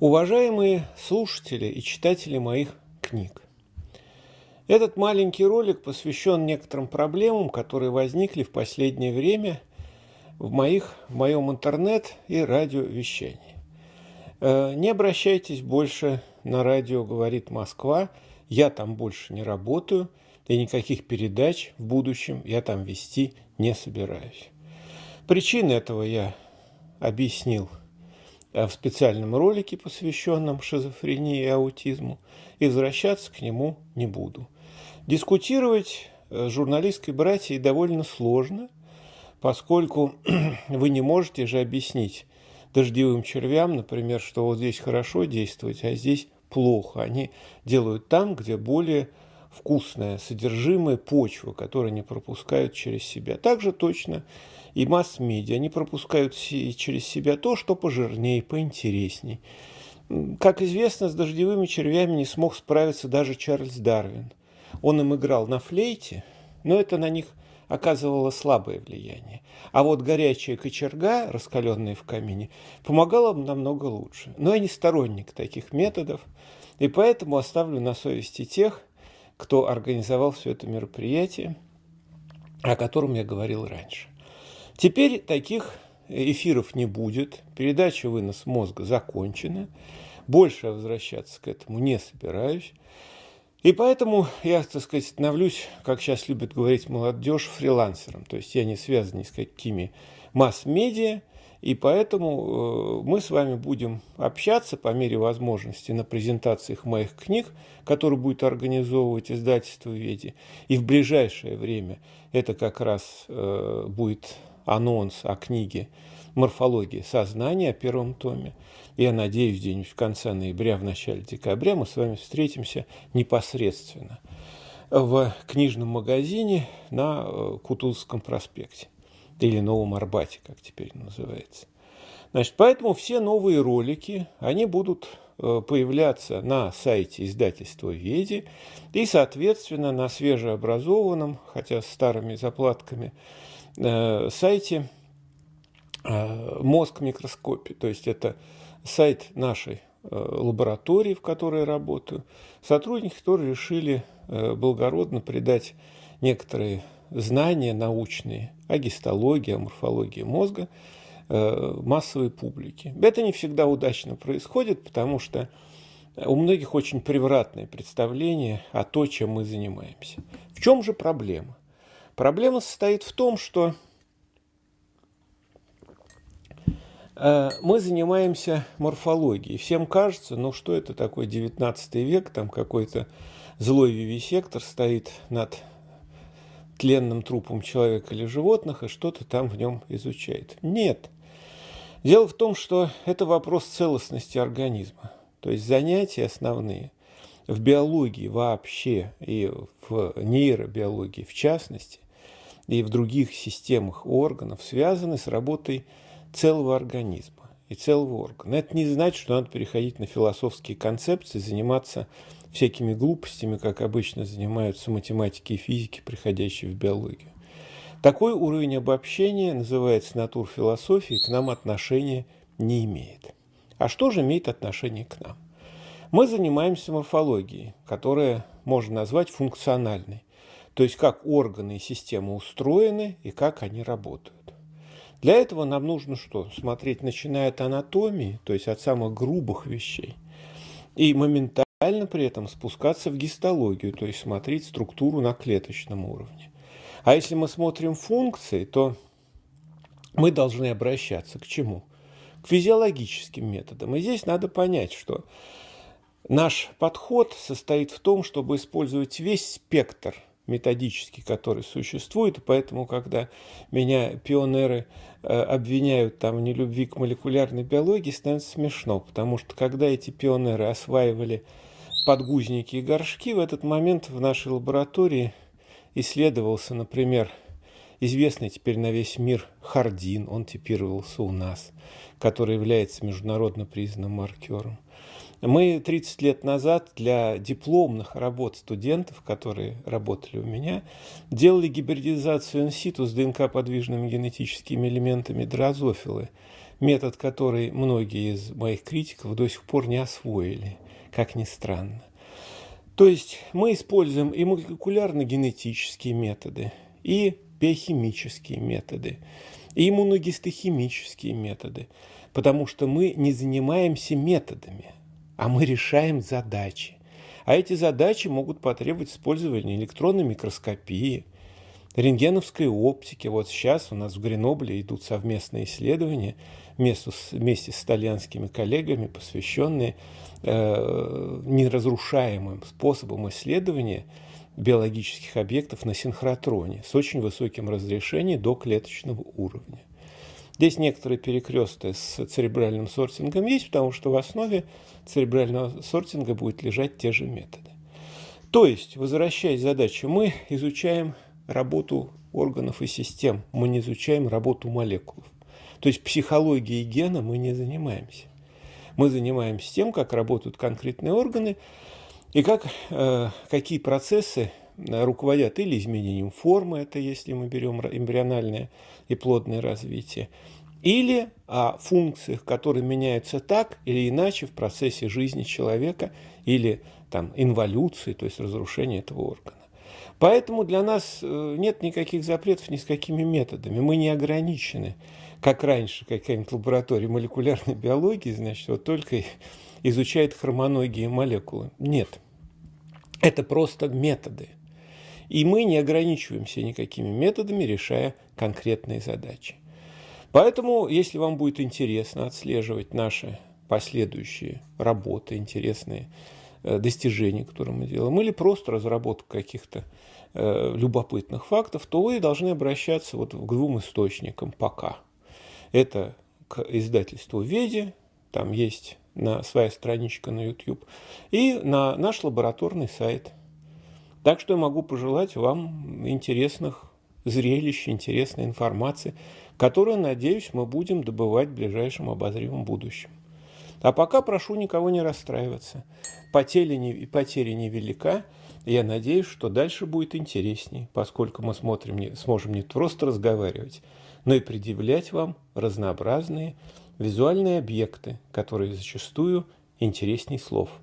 Уважаемые слушатели и читатели моих книг, этот маленький ролик посвящен некоторым проблемам, которые возникли в последнее время в, моих, в моем интернет и радиовещании. Э, не обращайтесь больше на радио «Говорит Москва», я там больше не работаю – и никаких передач в будущем я там вести не собираюсь. Причины этого я объяснил а, в специальном ролике, посвященном шизофрении и аутизму, и возвращаться к нему не буду. Дискутировать э, с журналистской братьей довольно сложно, поскольку вы не можете же объяснить дождевым червям, например, что вот здесь хорошо действовать, а здесь плохо. Они делают там, где более вкусное содержимое почвы, которое не пропускают через себя. Также точно и масс-медиа они пропускают через себя то, что пожирнее, поинтересней. Как известно, с дождевыми червями не смог справиться даже Чарльз Дарвин. Он им играл на флейте, но это на них оказывало слабое влияние. А вот горячая кочерга, раскаленная в камине, помогала намного лучше. Но я не сторонник таких методов, и поэтому оставлю на совести тех, кто организовал все это мероприятие, о котором я говорил раньше. Теперь таких эфиров не будет, передача «Вынос мозга» закончена, больше возвращаться к этому не собираюсь. И поэтому я, так сказать, становлюсь, как сейчас любят говорить молодежь, фрилансером. То есть я не связан ни с какими масс-медиа, и поэтому э, мы с вами будем общаться по мере возможности на презентациях моих книг, которые будет организовывать издательство «Веди». И в ближайшее время это как раз э, будет анонс о книге «Морфология сознания» о первом томе. Я надеюсь, где-нибудь в конце ноября, в начале декабря мы с вами встретимся непосредственно в книжном магазине на э, Кутузовском проспекте или Новом Арбате, как теперь называется. Значит, поэтому все новые ролики, они будут э, появляться на сайте издательства «Веди» и, соответственно, на свежеобразованном, хотя с старыми заплатками, э, сайте э, «Мозг в микроскопе». То есть это сайт нашей лаборатории, в которой я работаю, сотрудники, которые решили благородно придать некоторые знания научные о гистологии, о морфологии мозга э, массовой публике Это не всегда удачно происходит, потому что у многих очень превратное представление о том, чем мы занимаемся. В чем же проблема? Проблема состоит в том, что э, мы занимаемся морфологией. Всем кажется, ну что это такое 19 век, там какой-то злой вивисектор стоит над тленным трупом человека или животных и что-то там в нем изучает. Нет. Дело в том, что это вопрос целостности организма. То есть занятия основные в биологии вообще и в нейробиологии в частности и в других системах органов связаны с работой целого организма и целого органа. Но это не значит, что надо переходить на философские концепции, заниматься всякими глупостями, как обычно занимаются математики и физики, приходящие в биологию. Такой уровень обобщения называется натурфилософией, к нам отношения не имеет. А что же имеет отношение к нам? Мы занимаемся морфологией, которая можно назвать функциональной, то есть как органы и системы устроены и как они работают. Для этого нам нужно что? Смотреть, начиная от анатомии, то есть от самых грубых вещей, и моментально при этом спускаться в гистологию, то есть смотреть структуру на клеточном уровне. А если мы смотрим функции, то мы должны обращаться к чему? К физиологическим методам. И здесь надо понять, что наш подход состоит в том, чтобы использовать весь спектр – методический, который существует, и поэтому, когда меня пионеры э, обвиняют там в нелюбви к молекулярной биологии, становится смешно, потому что когда эти пионеры осваивали подгузники и горшки, в этот момент в нашей лаборатории исследовался, например, известный теперь на весь мир Хардин, он типировался у нас, который является международно признанным маркером. Мы 30 лет назад для дипломных работ студентов, которые работали у меня, делали гибридизацию инситу с ДНК-подвижными генетическими элементами дрозофилы, метод, который многие из моих критиков до сих пор не освоили, как ни странно. То есть мы используем и молекулярно-генетические методы, и биохимические методы, и иммуногистохимические методы, потому что мы не занимаемся методами – а мы решаем задачи. А эти задачи могут потребовать использования электронной микроскопии, рентгеновской оптики. Вот сейчас у нас в Гренобле идут совместные исследования вместе с, вместе с итальянскими коллегами, посвященные э, неразрушаемым способам исследования биологических объектов на синхротроне с очень высоким разрешением до клеточного уровня. Здесь некоторые перекресты с церебральным сортингом есть, потому что в основе церебрального сортинга будут лежать те же методы. То есть, возвращаясь к задаче, мы изучаем работу органов и систем, мы не изучаем работу молекул. То есть психологией гена мы не занимаемся. Мы занимаемся тем, как работают конкретные органы и как, э, какие процессы Э, руководят или изменением формы, это если мы берем эмбриональное и плодное развитие, или о функциях, которые меняются так или иначе в процессе жизни человека или там, инволюции, то есть разрушения этого органа. Поэтому для нас э, нет никаких запретов ни с какими методами. Мы не ограничены, как раньше какая-нибудь лаборатория молекулярной биологии, значит, вот только изучает хромоногие молекулы. Нет. Это просто методы – и мы не ограничиваемся никакими методами, решая конкретные задачи. Поэтому, если вам будет интересно отслеживать наши последующие работы, интересные э, достижения, которые мы делаем, или просто разработка каких-то э, любопытных фактов, то вы должны обращаться вот к двум источникам пока. Это к издательству «Веди», там есть на, своя страничка на YouTube, и на наш лабораторный сайт – так что я могу пожелать вам интересных зрелищ, интересной информации, которую, надеюсь, мы будем добывать в ближайшем обозримом будущем. А пока прошу никого не расстраиваться. Потери не, потеря невелика. Я надеюсь, что дальше будет интересней, поскольку мы смотрим, не, сможем не просто разговаривать, но и предъявлять вам разнообразные визуальные объекты, которые зачастую интересней слов.